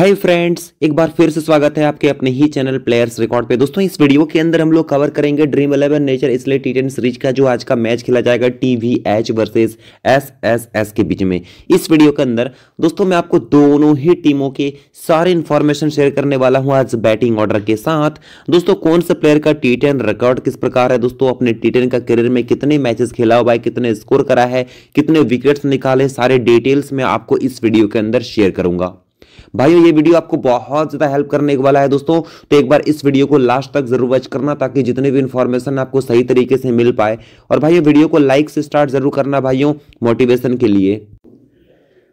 hi friends एक बार फिर से स्वागत है आपके अपने ही चैनल प्लेयर्स रिकॉर्ड पे दोस्तों इस वीडियो के अंदर हम लोग कवर करेंगे ड्रीम इलेवन नेचर इसलिए टी टेन सीरीज का जो आज का मैच खेला जाएगा T V H versus S S S के बीच में इस वीडियो के अंदर दोस्तों मैं आपको दोनों ही टीमों के सारे इन्फॉर्मेशन शेयर करने वाला हूँ आज बैटिंग ऑर्डर के साथ दोस्तों कौन से प्लेयर का टी टेन रिकॉर्ड किस प्रकार है दोस्तों अपने टी टेन का करियर में कितने मैचेस खेला हुआ है कितने स्कोर करा है कितने विकेट्स निकाले सारे डिटेल्स मैं आपको इस वीडियो के अंदर शेयर करूंगा भाइयों ये वीडियो आपको बहुत ज़्यादा हेल्प करने वाला है दोस्तों तो एक बार इस वीडियो को लास्ट तक जरूर वॉच करना ताकि जितने भी इन्फॉर्मेशन आपको सही तरीके से मिल पाए और भाइयों वीडियो को लाइक से स्टार्ट जरूर करना भाइयों मोटिवेशन के लिए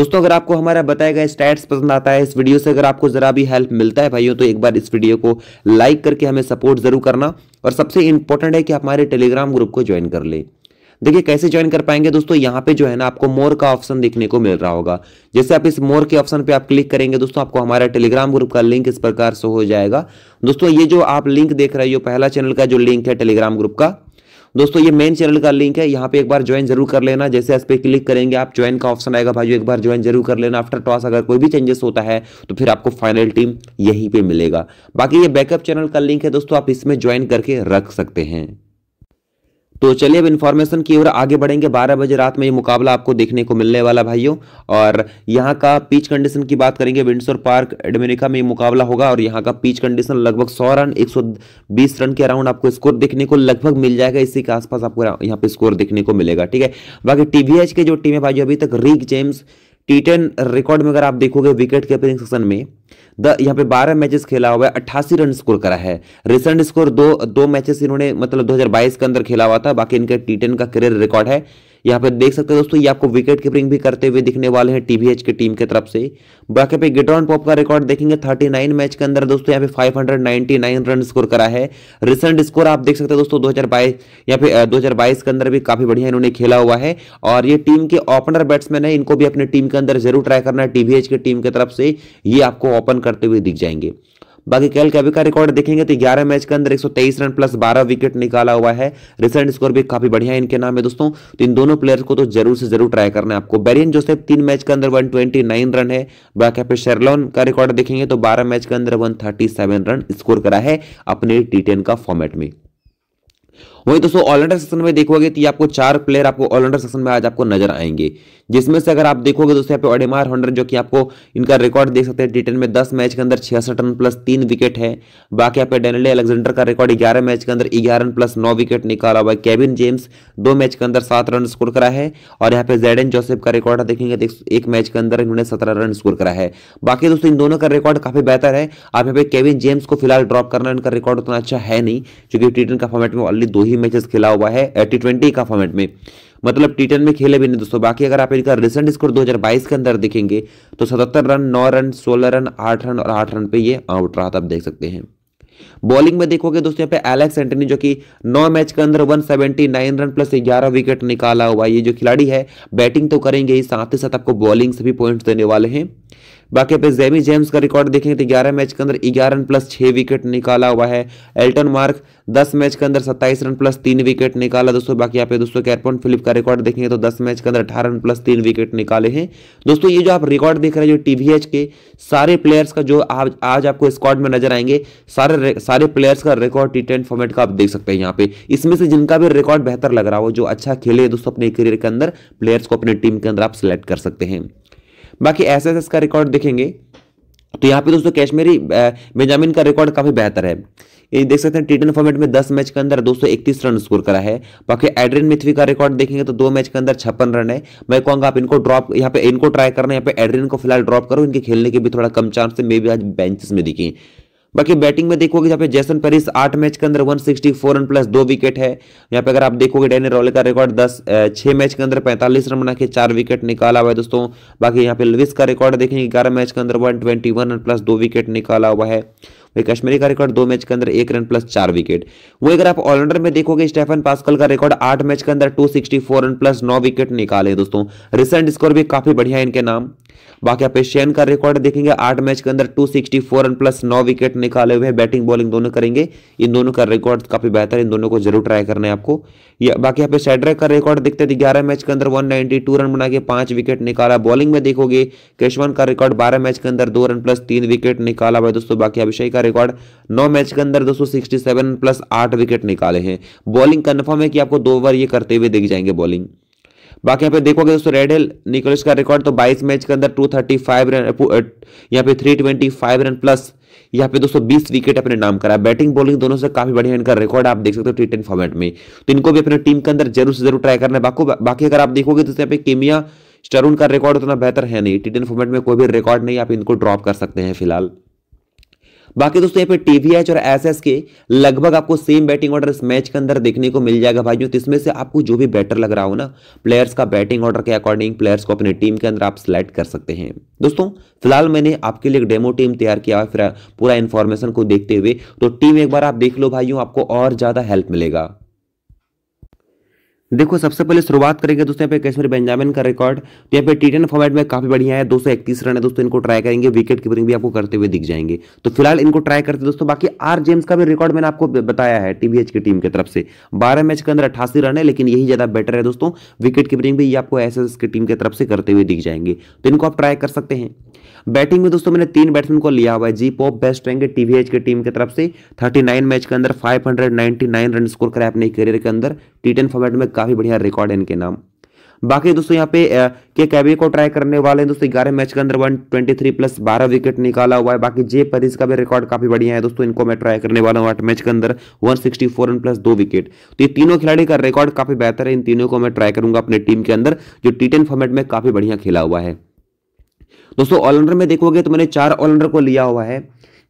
दोस्तों अगर आपको हमारा बताया गया स्टैट्स पसंद आता है इस वीडियो से अगर आपको ज़रा भी हेल्प मिलता है भाइयों तो एक बार इस वीडियो को लाइक करके हमें सपोर्ट ज़रूर करना और सबसे इंपॉर्टेंट है कि आप हमारे टेलीग्राम ग्रुप को ज्वाइन कर ले देखिए कैसे ज्वाइन कर पाएंगे दोस्तों यहाँ पे जो है ना आपको मोर का ऑप्शन देखने को मिल रहा होगा जैसे आप इस मोर के ऑप्शन पे आप क्लिक करेंगे दोस्तों आपको हमारा टेलीग्राम ग्रुप का लिंक इस प्रकार से हो जाएगा दोस्तों ये जो आप लिंक देख रहे हो पहला चैनल का जो लिंक है टेलीग्राम ग्रुप का दोस्तों ये मेन चैनल का लिंक है यहाँ पे एक बार ज्वाइन जरूर कर लेना जैसे इस पर क्लिक करेंगे आप ज्वाइन का ऑप्शन आएगा भाई एक बार ज्वाइन जरूर कर लेना आफ्टर टॉस अगर कोई भी चेंजेस होता है तो फिर आपको फाइनल टीम यहीं पर मिलेगा बाकी ये बैकअप चैनल का लिंक है दोस्तों आप इसमें ज्वाइन करके रख सकते हैं तो चलिए अब इन्फॉर्मेशन की ओर आगे बढ़ेंगे 12 बजे रात में ये मुकाबला आपको देखने को मिलने वाला भाइयों और यहाँ का पिच कंडीशन की बात करेंगे विंडसर पार्क एडमेरिका में ये मुकाबला होगा और यहाँ का पिच कंडीशन लगभग 100 रन 120 रन के अराउंड आपको स्कोर देखने को लगभग मिल जाएगा इसी के आसपास आपको यहाँ पे स्कोर देखने को मिलेगा ठीक है बाकी टीवीएच के जो टीम है भाई अभी तक Rick James T ten record में अगर आप देखोगे विकेट कीपरिंग सेक्शन में द यहाँ पे 12 मैचेस खेला हुआ है अट्ठासी रन स्कोर करा है रिसेंट स्कोर दो दो मैचेस इन्होंने मतलब 2022 के अंदर खेला हुआ था बाकी इनके टी का करियर रिकॉर्ड है यहाँ पे देख सकते हैं दोस्तों ये आपको विकेट कीपिंग भी करते हुए दिखने वाले हैं टीवीएच की टीम के तरफ से बाकी पे गिटॉन पॉप का रिकॉर्ड देखेंगे 39 मैच के अंदर दोस्तों यहाँ पे 599 रन स्कोर करा है रिसेंट स्कोर आप देख सकते हैं दोस्तों 2022 यहाँ पे 2022 के अंदर भी काफी बढ़िया इन्होंने खेला हुआ है और ये टीम के ओपनर बैट्समैन है इनको भी अपने टीम के अंदर जरूर ट्राई करना है टीवीएच की टीम की तरफ से ये आपको ओपन करते हुए दिख जाएंगे बाकी केएल कैवी का रिकॉर्ड देखेंगे तो ग्यारह मैच के अंदर 123 रन प्लस 12 विकेट निकाला हुआ है रिसेंट स्कोर भी काफी बढ़िया है इनके नाम है दोस्तों तो इन दोनों प्लेयर्स को तो जरूर से जरूर ट्राई करना है आपको बेरियन जोसेफ तीन मैच के अंदर वन रन है बाकी आप शेरलॉन का रिकॉर्ड देखेंगे तो बारह मैच के अंदर वन रन स्कोर करा है अपने टी का फॉर्मेट में वहीं दोस्तों ऑलराउंडर सेक्शन में देखोगे तो आपको चार प्लेयर आपको ऑलराउंडर सेक्शन में आज आपको नजर आएंगे जिसमें से अगर आप देखोगे दोस्तों यहाँ पे ऑडेमार हंड्रेड जो कि आपको इनका रिकॉर्ड देख सकते हैं टी में दस मैच के अंदर छियासठ रन प्लस तीन विकेट है बाकी यहाँ पे डेनले अलेक्जेंडर का रिकॉर्ड ग्यारह मैच के अंदर ग्यारह रन प्लस नौ विकेट निकाला हुआ है केविन जेम्स दो मैच के अंदर सात रन स्कोर करा है और यहाँ पे जेडन जोसेफ का रिकॉर्ड देखेंगे एक मैच के अंदर इन्होंने सत्रह रन स्कोर करा है बाकी दोस्तों इन दोनों का रिकॉर्ड काफी बेहतर है आप यहाँ पे केविन जेम्स को फिलहाल ड्रॉप करना इनका रिकॉर्ड उतना अच्छा है नहीं क्योंकि टी का फॉर्मेट में ऑलरेडी दो ही मैचेस खेला हुआ है टी ट्वेंटी का फॉर्मेट में मतलब टी में खेले भी नहीं दोस्तों बाकी अगर आप इनका रिसेंट स्कोर 2022 के अंदर देखेंगे तो 77 रन 9 रन 16 रन 8 रन और 8 रन पे ये आउट रहा था आप देख सकते हैं बॉलिंग में देखोगे दोस्तों यहाँ पे एलेक्स एंटनी जो कि 9 मैच के अंदर 179 रन प्लस 11 विकेट निकाला हुआ ये जो खिलाड़ी है बैटिंग तो करेंगे ही साथ ही साथ आपको बॉलिंग से भी पॉइंट्स देने वाले हैं बाकी पे जेमी जेम्स का रिकॉर्ड देखेंगे तो ग्यारह मैच के अंदर ग्यारह रन प्लस छः विकेट निकाला हुआ है एल्टन मार्क दस मैच के अंदर सत्ताईस रन प्लस तीन विकेट निकाला दोस्तों बाकी यहाँ पे दोस्तों कैरपोन फिलिप का रिकॉर्ड देखेंगे तो दस मैच के अंदर अठारह रन प्लस तीन विकेट निकाले हैं दोस्तों ये जो आप रिकॉर्ड देख रहे हैं जो टीवीएच के सारे प्लेयर्स का जो आज आज आपको स्क्वाड में नजर आएंगे सारे सारे प्लेयर्स का रिकॉर्ड टी फॉर्मेट का आप देख सकते हैं यहाँ पे इसमें से जिनका भी रिकॉर्ड बेहतर लग रहा हो जो अच्छा खेले दोस्तों अपने करियर के अंदर प्लेयर्स को अपने टीम के अंदर आप सिलेक्ट कर सकते हैं बाकी एस एस एस का रिकॉर्ड देखेंगे तो यहाँ पे दोस्तों कैशमेरी बेंजामिन का रिकॉर्ड काफी बेहतर है ये देख सकते हैं टी फॉर्मेट में 10 मैच के अंदर 231 रन स्कोर करा है बाकी एड्रिन मिथ्वी का रिकॉर्ड देखेंगे तो दो मैच के अंदर छप्पन रन है मैं कहूँगा आप इनको ड्रॉप यहाँ पे इनको ट्राई करना यहाँ पे एड्रिन को फिलहाल ड्रॉप करो इनके खेलने के भी थोड़ा कम चांस है मे भी आज बेंचेस में दिखें बाकी बैटिंग में देखोगे जहाँ पे जैसन पेरिस आठ मैच के अंदर 164 रन प्लस दो विकेट है यहाँ पे अगर आप देखोगे डेनि रॉले का रिकॉर्ड दस छह मैच के अंदर 45 रन बना के चार विकेट निकाला हुआ है दोस्तों बाकी यहाँ पे लुविस का रिकॉर्ड देखेंगे ग्यारह मैच के अंदर 121 रन प्लस दो विकेट निकाला हुआ है वही कश्मीरी का रिकॉर्ड दो मैच के अंदर एक रन प्लस चार विकेट वही अगर आप ऑलराउंडर में देखोगे स्टेफन पास्कल का रिकॉर्ड आठ मैच के अंदर टू रन प्लस नौ विकेट निकाले दोस्तों रिसेंट स्कोर भी काफी बढ़िया है इनके नाम बाकी आप एशियन का रिकॉर्ड देखेंगे आठ मैच के अंदर टू रन प्लस नौ विकेट निकाले हुए बैटिंग बॉलिंग दोनों करेंगे इन दोनों का रिकॉर्ड काफी बेहतर है इन दोनों को जरूर ट्राई करना है आपको या बाकी यहाँ पे शेड्रक का रिकॉर्ड देखते थे ग्यारह मैच के अंदर 192 रन बना के पांच विकेट निकाला बॉलिंग में देखोगे केशवन का रिकॉर्ड बारह मैच के अंदर दो रन प्लस तीन विकेट निकाला भाई दोस्तों बाकी अभिषेक का का रिकॉर्ड नौ मैच के अंदर दो प्लस आठ विकेट निकाले हैं बॉलिंग कन्फर्म है कि आपको दो ओवर ये करते हुए दिख जाएंगे बॉलिंग बाकी यहाँ पे देखोगे दोस्तों रेडेल निकोलस का रिकॉर्ड तो 22 मैच के अंदर 235 थर्टी फाइव रन यहाँ पे 325 रन प्लस यहाँ पे दोस्तों 20 विकेट अपने नाम करा बैटिंग बॉलिंग दोनों से काफी बढ़िया इनका रिकॉर्ड आप देख सकते हो टी टेन फॉर्मेट में तो इनको भी अपने टीम के अंदर जरूर से जरूर ट्राई करना है बाकी बाकी अगर आप देखोगे तो यहाँ पे केमिया स्टरून का रिकॉर्ड उतना बेहतर है नहीं टी टेन फॉर्मेट में कोई भी रिकॉर्ड नहीं आप इनको ड्रॉप कर सकते हैं फिलहाल बाकी दोस्तों यहाँ पे टीवीएच और एसएस के लगभग आपको सेम बैटिंग ऑर्डर इस मैच के अंदर देखने को मिल जाएगा भाई तो इसमें से आपको जो भी बेटर लग रहा हो ना प्लेयर्स का बैटिंग ऑर्डर के अकॉर्डिंग प्लेयर्स को अपनी टीम के अंदर आप सिलेक्ट कर सकते हैं दोस्तों फिलहाल मैंने आपके लिए एक डेमो टीम तैयार किया है फिर पूरा इन्फॉर्मेशन को देखते हुए तो टीम एक बार आप देख लो भाइयों आपको और ज़्यादा हेल्प मिलेगा देखो सबसे पहले शुरुआत करेंगे दोस्तों यहाँ पे कश्मीर बेंजामिन का रिकॉर्ड तो यहाँ पे टी टेन फॉर्मेट में काफी बढ़िया है दो रन है दोस्तों इनको ट्राई करेंगे विकेट कीपिंग भी आपको करते हुए दिख जाएंगे तो फिलहाल इनको ट्राई करते दोस्तों बाकी आर जेम्स का भी रिकॉर्ड मैंने आपको बताया है टीबीएच की टीम की तरफ से बारह मैच के अंदर अठासी रन है लेकिन यही ज्यादा बेटर है दोस्तों विकेट कीपिंग भी आपको एस की टीम की तरफ से करते हुए दिख जाएंगे तो इनको आप ट्राई कर सकते हैं बैटिंग में दोस्तों मैंने तीन बैट्समैन को लिया हुआ है जी पॉप बेस्ट रहेंगे टीवीएच की टीम की तरफ से 39 मैच के अंदर 599 रन स्कोर कराए अपने करियर के अंदर टी टेन फॉर्मेट में काफ़ी बढ़िया रिकॉर्ड है इनके नाम बाकी दोस्तों यहाँ पे के कैबे को ट्राई करने वाले हैं दोस्तों ग्यारह मैच के अंदर थ्री प्लस बारह विकेट निकाला हुआ है बाकी जे परिस का भी रिकॉर्ड काफी बढ़िया है दोस्तों इनको मैं ट्राई करने वाला हूँ आठ मैच के अंदर 164 रन प्लस दो विकेट तो ये तीनों खिलाड़ी का रिकॉर्ड काफी बेहतर है इन तीनों को मैं ट्राई करूंगा अपने टीम के अंदर जो टी फॉर्मेट में काफी बढ़िया खेला हुआ है दोस्तों ऑलराउंडर में देखोगे तो मैंने चार ऑलराउंडर को लिया हुआ है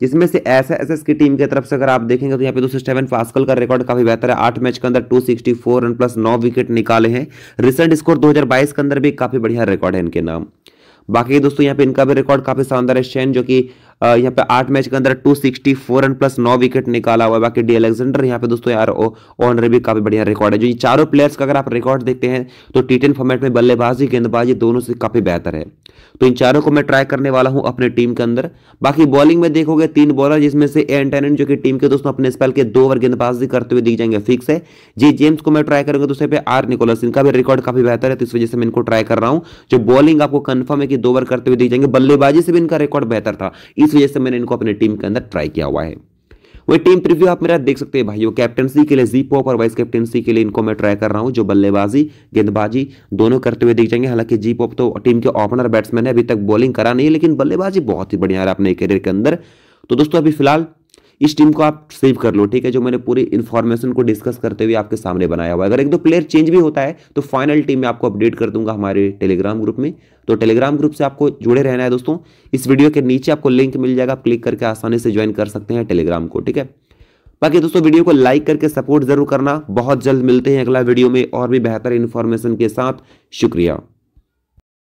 जिसमें से एस एस की टीम की तरफ से अगर आप देखेंगे तो यहाँ पे दोस्तों स्टेवन फास्कल का रिकॉर्ड काफी बेहतर है आठ मैच के अंदर 264 रन प्लस नौ विकेट निकाले हैं रिसेंट स्कोर 2022 के अंदर भी काफी बढ़िया रिकॉर्ड है इनके नाम बाकी दोस्तों यहाँ पे इनका भी रिकॉर्ड काफी शानदार है शेन जो कि यहाँ पे आठ मैच के अंदर two sixty four run plus नौ विकेट निकाला हुआ है बाकी डी अलेक्जेंडर यहाँ पे दोस्तों यार ऑनर भी काफी बढ़िया रिकॉर्ड है जो ये चारों प्लेयर्स का अगर आप रिकॉर्ड देखते हैं तो टी टेन फॉर्मेट में बल्लेबाजी गेंदबाजी दोनों से काफी बेहतर है तो इन चारों को मैं ट्राई करने वाला हूँ अपने टीम के अंदर बाकी बॉलिंग में देखोगे तीन बॉलर जिसमें से ए एंटेनन जो कि टीम के दोस्तों अपने स्पेल के दो ओवर गेंदबाजी करते हुए दिख जाएंगे फिक्स है जी जेम्स को मैं ट्राई करूंगा दूसरे तो पे आर निकोलस इनका भी रिकॉर्ड काफी बेहतर है तो इस वजह से मैं इनको ट्राई कर रहा हूँ जो बॉलिंग आपको कन्फर्म है कि दो ओवर करते हुए दिख जाएंगे बल्लेबाजी से भी इनका रिकॉर्ड बेहतर था इस इस वजह से मैंने इनको अपने टीम के अंदर ट्राई किया हुआ है वही टीम प्रीव्यू आप मेरा देख सकते हैं भाइयों कैप्टनसी के लिए जी पॉप और वाइस कैप्टनसी के लिए इनको मैं ट्राई कर रहा हूं जो बल्लेबाजी गेंदबाजी दोनों करते हुए दिख जाएंगे हालांकि जी पॉप तो टीम के ओपनर बैट्समैन है अभी तक बॉलिंग करा नहीं है लेकिन बल्लेबाजी बहुत ही बढ़िया है अपने करियर के अंदर तो दोस्तों अभी फिलहाल इस टीम को आप सेव कर लो ठीक है जो मैंने पूरी इन्फॉर्मेशन को डिस्कस करते हुए आपके सामने बनाया हुआ है अगर एक दो प्लेयर चेंज भी होता है तो फाइनल टीम में आपको अपडेट कर दूंगा हमारे टेलीग्राम ग्रुप में तो टेलीग्राम ग्रुप से आपको जुड़े रहना है दोस्तों इस वीडियो के नीचे आपको लिंक मिल जाएगा क्लिक करके आसानी से ज्वाइन कर सकते हैं टेलीग्राम को ठीक है बाकी दोस्तों वीडियो को लाइक करके सपोर्ट जरूर करना बहुत जल्द मिलते हैं अगला वीडियो में और भी बेहतर इन्फॉर्मेशन के साथ शुक्रिया